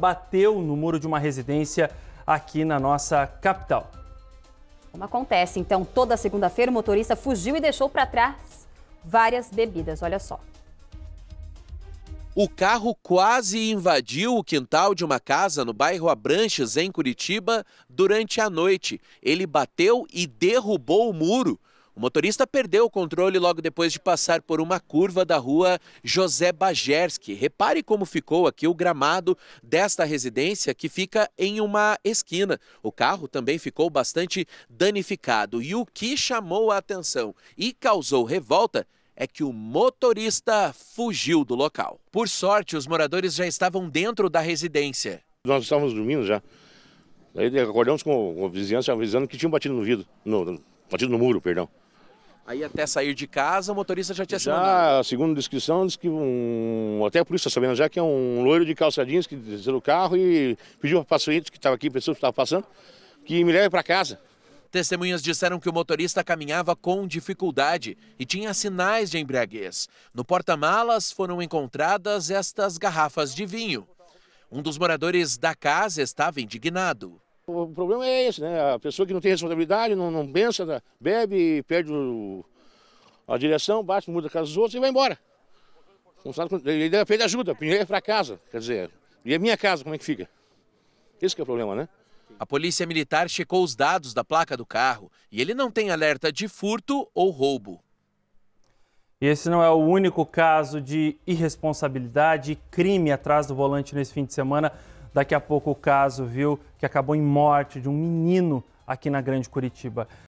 bateu no muro de uma residência aqui na nossa capital. Como acontece, então, toda segunda-feira o motorista fugiu e deixou para trás várias bebidas, olha só. O carro quase invadiu o quintal de uma casa no bairro Abranches, em Curitiba, durante a noite. Ele bateu e derrubou o muro. O motorista perdeu o controle logo depois de passar por uma curva da rua José Bajerski. Repare como ficou aqui o gramado desta residência que fica em uma esquina. O carro também ficou bastante danificado. E o que chamou a atenção e causou revolta é que o motorista fugiu do local. Por sorte, os moradores já estavam dentro da residência. Nós estávamos dormindo já. Aí acordamos com a vizinhança avisando que tinham batido no vidro, no, batido no muro, perdão. Aí até sair de casa, o motorista já tinha já, segundo a descrição, diz que um, até a polícia tá sabendo já que é um loiro de calçadinhos que desceu do carro e pediu para paciente que estava aqui, pessoas que estavam passando, que me leve para casa. Testemunhas disseram que o motorista caminhava com dificuldade e tinha sinais de embriaguez. No porta-malas foram encontradas estas garrafas de vinho. Um dos moradores da casa estava indignado. O problema é esse, né? A pessoa que não tem responsabilidade, não, não pensa, né? bebe, perde o, a direção, bate, muda a casa dos outros e vai embora. Ele deve ele pede ajuda, primeiro é para casa, quer dizer, e a minha casa, como é que fica? Esse que é o problema, né? A polícia militar checou os dados da placa do carro e ele não tem alerta de furto ou roubo. E esse não é o único caso de irresponsabilidade e crime atrás do volante nesse fim de semana. Daqui a pouco o caso, viu, que acabou em morte de um menino aqui na Grande Curitiba.